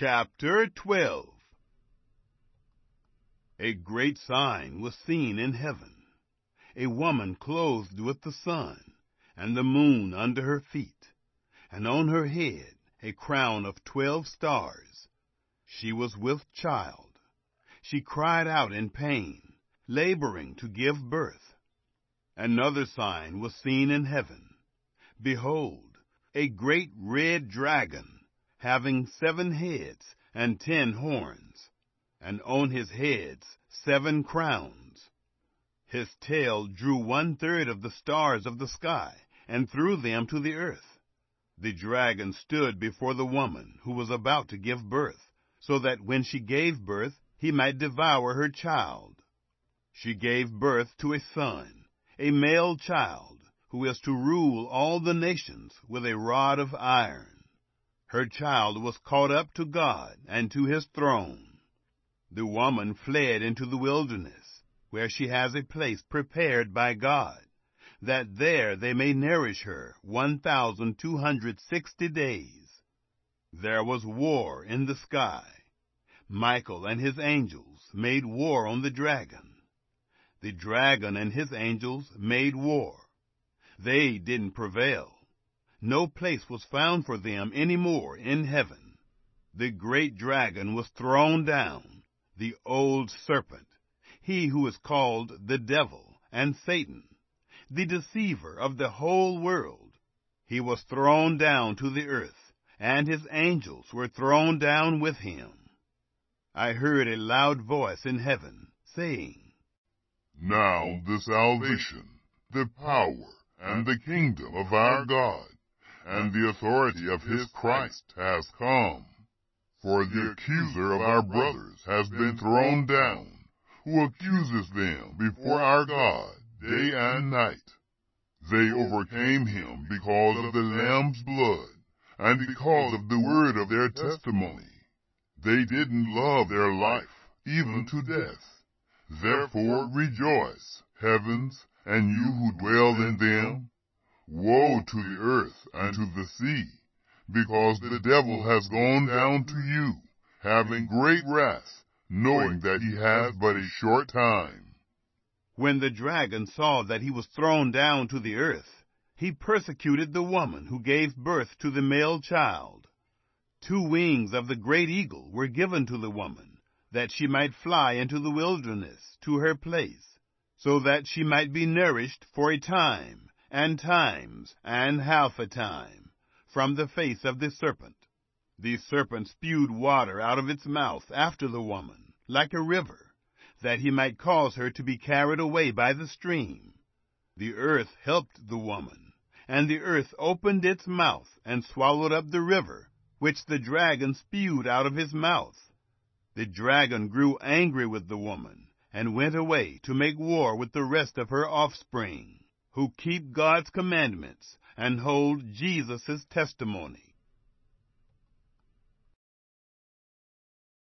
Chapter 12 A great sign was seen in heaven, a woman clothed with the sun, and the moon under her feet, and on her head a crown of twelve stars. She was with child. She cried out in pain, laboring to give birth. Another sign was seen in heaven. Behold, a great red dragon having seven heads and ten horns, and on his heads seven crowns. His tail drew one third of the stars of the sky, and threw them to the earth. The dragon stood before the woman who was about to give birth, so that when she gave birth he might devour her child. She gave birth to a son, a male child, who is to rule all the nations with a rod of iron her child was caught up to God and to his throne. The woman fled into the wilderness, where she has a place prepared by God, that there they may nourish her 1,260 days. There was war in the sky. Michael and his angels made war on the dragon. The dragon and his angels made war. They didn't prevail no place was found for them any more in heaven. The great dragon was thrown down, the old serpent, he who is called the devil and Satan, the deceiver of the whole world. He was thrown down to the earth, and his angels were thrown down with him. I heard a loud voice in heaven, saying, Now the salvation, the power, and the kingdom of our God and the authority of his Christ has come. For the accuser of our brothers has been thrown down, who accuses them before our God day and night. They overcame him because of the Lamb's blood and because of the word of their testimony. They didn't love their life, even to death. Therefore rejoice, heavens, and you who dwell in them. Woe to the earth and to the sea, because the devil has gone down to you, having great wrath, knowing that he has but a short time. When the dragon saw that he was thrown down to the earth, he persecuted the woman who gave birth to the male child. Two wings of the great eagle were given to the woman, that she might fly into the wilderness to her place, so that she might be nourished for a time and times, and half a time, from the face of the serpent. The serpent spewed water out of its mouth after the woman, like a river, that he might cause her to be carried away by the stream. The earth helped the woman, and the earth opened its mouth and swallowed up the river, which the dragon spewed out of his mouth. The dragon grew angry with the woman, and went away to make war with the rest of her offspring who keep God's commandments and hold Jesus' testimony.